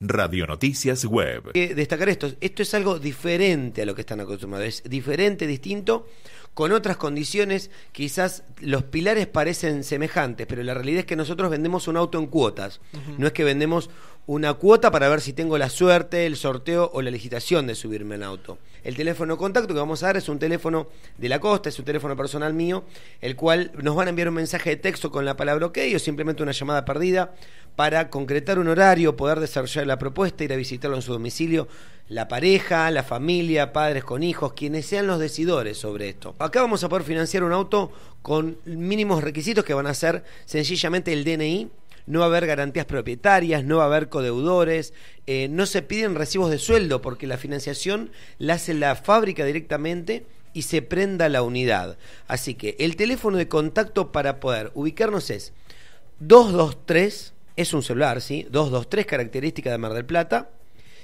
Radio Noticias Web. destacar esto, esto es algo diferente a lo que están acostumbrados, es diferente, distinto, con otras condiciones, quizás los pilares parecen semejantes, pero la realidad es que nosotros vendemos un auto en cuotas, no es que vendemos una cuota para ver si tengo la suerte, el sorteo o la licitación de subirme en auto. El teléfono contacto que vamos a dar es un teléfono de la costa, es un teléfono personal mío, el cual nos van a enviar un mensaje de texto con la palabra ok o simplemente una llamada perdida para concretar un horario, poder desarrollar la propuesta, ir a visitarlo en su domicilio, la pareja, la familia, padres con hijos, quienes sean los decidores sobre esto. Acá vamos a poder financiar un auto con mínimos requisitos que van a ser sencillamente el DNI, no va a haber garantías propietarias, no va a haber codeudores, eh, no se piden recibos de sueldo porque la financiación la hace la fábrica directamente y se prenda la unidad. Así que el teléfono de contacto para poder ubicarnos es 223, es un celular, ¿sí? 223 característica de Mar del Plata,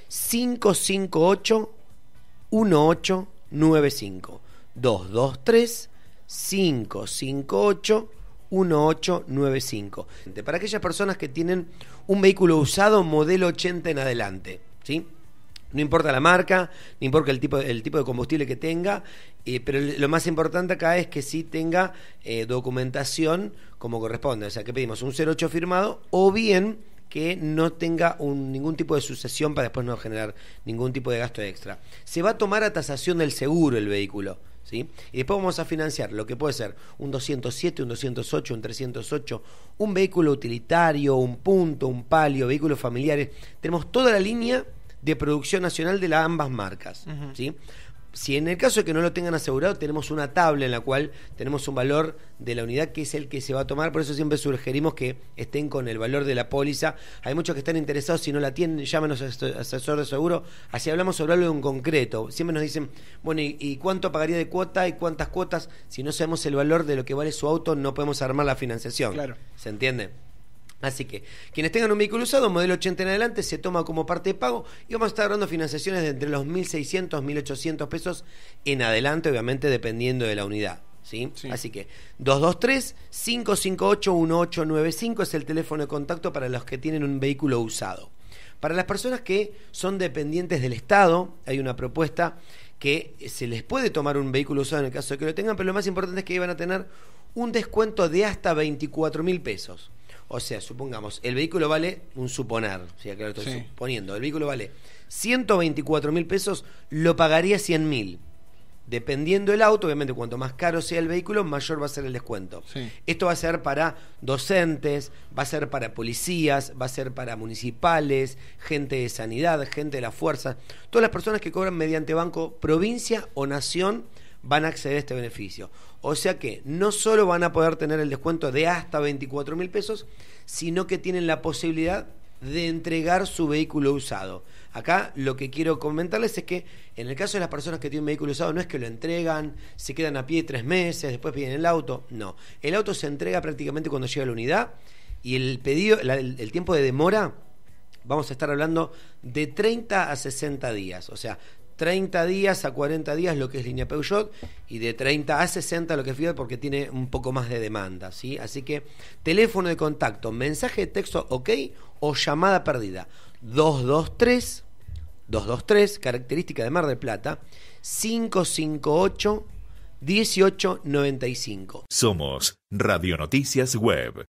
558 1895. 223 558 1895. Para aquellas personas que tienen un vehículo usado modelo 80 en adelante, ¿sí? No importa la marca, no importa el tipo, el tipo de combustible que tenga, eh, pero lo más importante acá es que sí tenga eh, documentación como corresponde. O sea, que pedimos un 08 firmado o bien que no tenga ningún tipo de sucesión para después no generar ningún tipo de gasto extra. Se va a tomar a tasación del seguro el vehículo. ¿sí? Y después vamos a financiar lo que puede ser un 207, un 208, un 308, un vehículo utilitario, un punto, un palio, vehículos familiares. Tenemos toda la línea de producción nacional de ambas marcas, ¿sí? si en el caso de que no lo tengan asegurado, tenemos una tabla en la cual tenemos un valor de la unidad que es el que se va a tomar. Por eso siempre sugerimos que estén con el valor de la póliza. Hay muchos que están interesados, si no la tienen, llámenos a asesor de seguro. Así hablamos sobre algo en concreto. Siempre nos dicen, bueno, ¿y, ¿y, cuánto pagaría de cuota y cuántas cuotas? Si no sabemos el valor de lo que vale su auto, no podemos armar la financiación. Claro. ¿Se entiende? Así que quienes tengan un vehículo usado, modelo 80 en adelante, se toma como parte de pago y vamos a estar dando financiaciones de entre los 1.600, 1.800 pesos en adelante, obviamente dependiendo de la unidad. ¿sí? Así que 223-558-1895 es el teléfono de contacto para los que tienen un vehículo usado. Para las personas que son dependientes del Estado, hay una propuesta que se les puede tomar un vehículo usado en el caso de que lo tengan, pero lo más importante es que van a tener un descuento de hasta 24.000 mil pesos. O sea, supongamos, el vehículo vale un suponer, claro, estoy suponiendo, el vehículo vale 124 mil pesos, lo pagaría 100 mil. Dependiendo del auto, obviamente cuanto más caro sea el vehículo, mayor va a ser el descuento. Esto va a ser para docentes, va a ser para policías, va a ser para municipales, gente de sanidad, gente de la fuerza, todas las personas que cobran mediante banco provincia o nación van a acceder a este beneficio. O sea que no solo van a poder tener el descuento de hasta 24 mil pesos, sino que tienen la posibilidad de entregar su vehículo usado. Acá lo que quiero comentarles es que en el caso de las personas que tienen vehículo usado no es que lo entregan, se quedan a pie tres meses, después piden el auto, no. El auto se entrega prácticamente cuando llega a la unidad y el pedido, el tiempo de demora vamos a estar hablando de 30 a 60 días. O sea, 30 días a 40 días lo que es línea Peugeot y de 30 a 60 lo que es Fiat porque tiene un poco más de demanda, ¿sí? Así que teléfono de contacto, mensaje de texto OK o llamada perdida. 223 223, característica de Mar del Plata, 558 1895. Somos Radio Noticias Web.